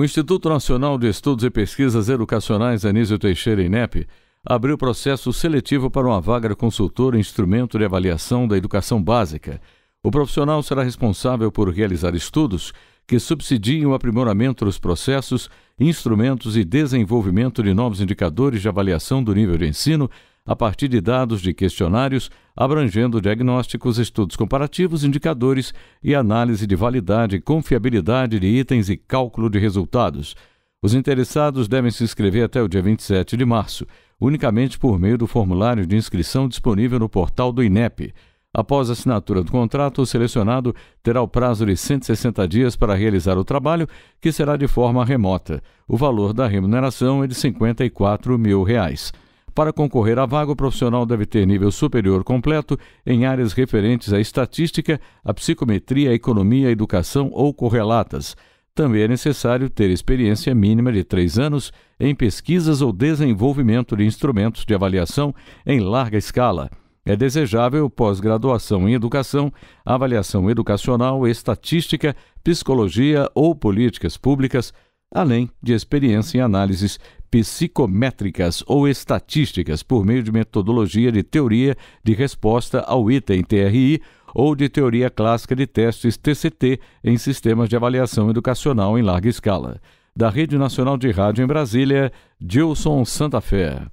O Instituto Nacional de Estudos e Pesquisas Educacionais Anísio Teixeira INEP abriu processo seletivo para uma vaga de consultor instrumento de avaliação da educação básica. O profissional será responsável por realizar estudos que subsidiem o aprimoramento dos processos, instrumentos e desenvolvimento de novos indicadores de avaliação do nível de ensino a partir de dados de questionários, abrangendo diagnósticos, estudos comparativos, indicadores e análise de validade e confiabilidade de itens e cálculo de resultados. Os interessados devem se inscrever até o dia 27 de março, unicamente por meio do formulário de inscrição disponível no portal do INEP. Após a assinatura do contrato, o selecionado terá o prazo de 160 dias para realizar o trabalho, que será de forma remota. O valor da remuneração é de R$ 54 mil. Reais. Para concorrer à vaga, o profissional deve ter nível superior completo em áreas referentes à estatística, à psicometria, à economia, à educação ou correlatas. Também é necessário ter experiência mínima de três anos em pesquisas ou desenvolvimento de instrumentos de avaliação em larga escala. É desejável pós-graduação em educação, avaliação educacional, estatística, psicologia ou políticas públicas, além de experiência em análises psicométricas ou estatísticas por meio de metodologia de teoria de resposta ao item TRI ou de teoria clássica de testes TCT em sistemas de avaliação educacional em larga escala. Da Rede Nacional de Rádio em Brasília, Gilson Santa Fé.